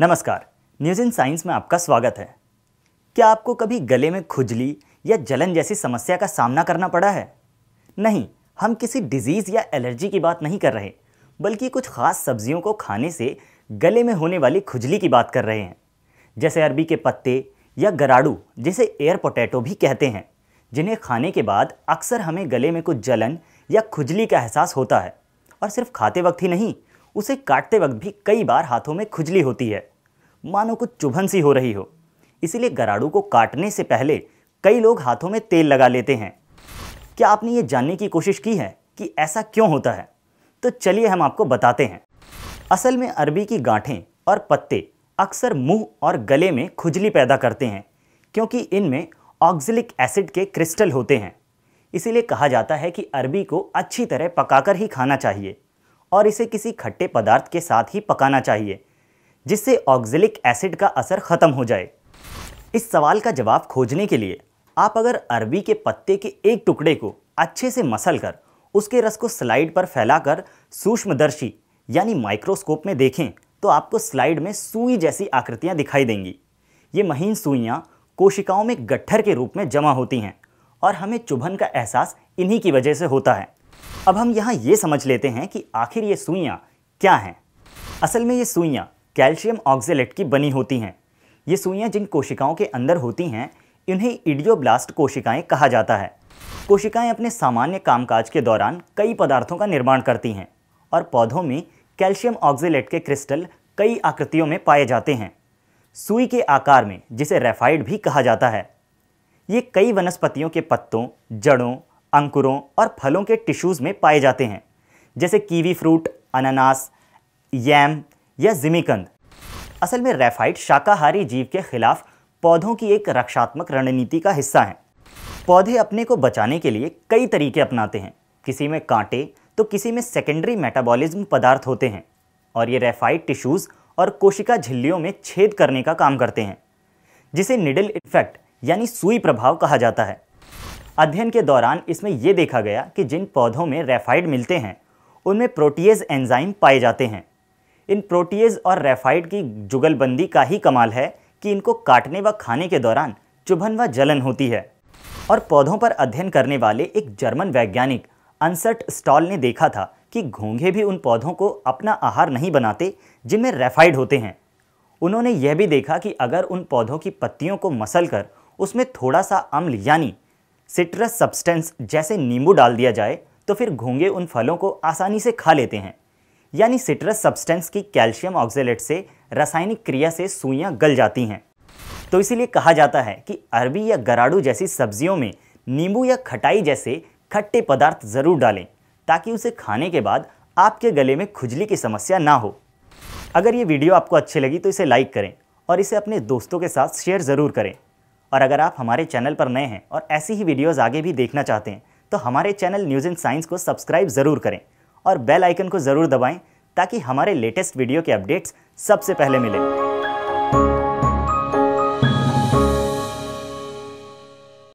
नमस्कार news in science में आपका स्वागत है क्या आपको कभी गले में खुजली या जलन जैसी समस्या का सामना करना पड़ा है नहीं हम किसी डिजीज़ या एलर्जी की बात नहीं कर रहे बल्कि कुछ ख़ास सब्जियों को खाने से गले में होने वाली खुजली की बात कर रहे हैं जैसे अरबी के पत्ते या गराड़ू जिसे एयर पोटैटो भी कहते हैं जिन्हें खाने के बाद अक्सर हमें गले में कुछ जलन या खुजली का एहसास होता है और सिर्फ खाते वक्त ही नहीं उसे काटते वक्त भी कई बार हाथों में खुजली होती है मानो कुछ चुभन सी हो रही हो इसीलिए गराड़ू को काटने से पहले कई लोग हाथों में तेल लगा लेते हैं क्या आपने ये जानने की कोशिश की है कि ऐसा क्यों होता है तो चलिए हम आपको बताते हैं असल में अरबी की गांठें और पत्ते अक्सर मुंह और गले में खुजली पैदा करते हैं क्योंकि इनमें ऑक्जिलिक एसिड के क्रिस्टल होते हैं इसीलिए कहा जाता है कि अरबी को अच्छी तरह पकाकर ही खाना चाहिए और इसे किसी खट्टे पदार्थ के साथ ही पकाना चाहिए जिससे ऑक्जिलिक एसिड का असर ख़त्म हो जाए इस सवाल का जवाब खोजने के लिए आप अगर अरबी के पत्ते के एक टुकड़े को अच्छे से मसल कर उसके रस को स्लाइड पर फैलाकर सूक्ष्मदर्शी यानी माइक्रोस्कोप में देखें तो आपको स्लाइड में सुई जैसी आकृतियाँ दिखाई देंगी ये महीन सुइयां कोशिकाओं में गट्ठर के रूप में जमा होती हैं और हमें चुभन का एहसास इन्हीं की वजह से होता है अब हम यहाँ ये समझ लेते हैं कि आखिर ये सुइयाँ क्या हैं असल में ये सुइयाँ कैल्शियम ऑक्जेलेट की बनी होती हैं ये सुइयाँ जिन कोशिकाओं के अंदर होती हैं इन्हें इडियोब्लास्ट कोशिकाएं कहा जाता है कोशिकाएं अपने सामान्य कामकाज के दौरान कई पदार्थों का निर्माण करती हैं और पौधों में कैल्शियम ऑक्जेलेट के क्रिस्टल कई आकृतियों में पाए जाते हैं सुई के आकार में जिसे रेफाइड भी कहा जाता है ये कई वनस्पतियों के पत्तों जड़ों अंकुरों और फलों के टिश्यूज़ में पाए जाते हैं जैसे कीवी फ्रूट अनानास यम या जिमीकंद असल में रेफाइट शाकाहारी जीव के खिलाफ पौधों की एक रक्षात्मक रणनीति का हिस्सा है पौधे अपने को बचाने के लिए कई तरीके अपनाते हैं किसी में कांटे तो किसी में सेकेंडरी मेटाबॉलिज्म पदार्थ होते हैं और ये रेफाइट टिश्यूज़ और कोशिका झिल्लियों में छेद करने का काम करते हैं जिसे निडल इफेक्ट यानी सुई प्रभाव कहा जाता है अध्ययन के दौरान इसमें यह देखा गया कि जिन पौधों में रेफाइड मिलते हैं उनमें प्रोटीज एंजाइम पाए जाते हैं इन प्रोटीज और रेफाइड की जुगलबंदी का ही कमाल है कि इनको काटने व खाने के दौरान चुभन व जलन होती है और पौधों पर अध्ययन करने वाले एक जर्मन वैज्ञानिक अनसर्ट स्टॉल ने देखा था कि घोंघे भी उन पौधों को अपना आहार नहीं बनाते जिनमें रेफाइड होते हैं उन्होंने यह भी देखा कि अगर उन पौधों की पत्तियों को मसल कर उसमें थोड़ा सा अम्ल यानी सिट्रस सब्सटेंस जैसे नींबू डाल दिया जाए तो फिर घोंगे उन फलों को आसानी से खा लेते हैं यानी सिट्रस सब्सटेंस की कैल्शियम ऑक्जेलेट से रासायनिक क्रिया से सुइयाँ गल जाती हैं तो इसीलिए कहा जाता है कि अरबी या गराड़ू जैसी सब्जियों में नींबू या खटाई जैसे खट्टे पदार्थ ज़रूर डालें ताकि उसे खाने के बाद आपके गले में खुजली की समस्या ना हो अगर ये वीडियो आपको अच्छी लगी तो इसे लाइक करें और इसे अपने दोस्तों के साथ शेयर ज़रूर करें और अगर आप हमारे चैनल पर नए हैं और ऐसी ही वीडियोज़ आगे भी देखना चाहते हैं तो हमारे चैनल न्यूज़ इन साइंस को सब्सक्राइब ज़रूर करें और बेल आइकन को ज़रूर दबाएँ ताकि हमारे लेटेस्ट वीडियो के अपडेट्स सबसे पहले मिलें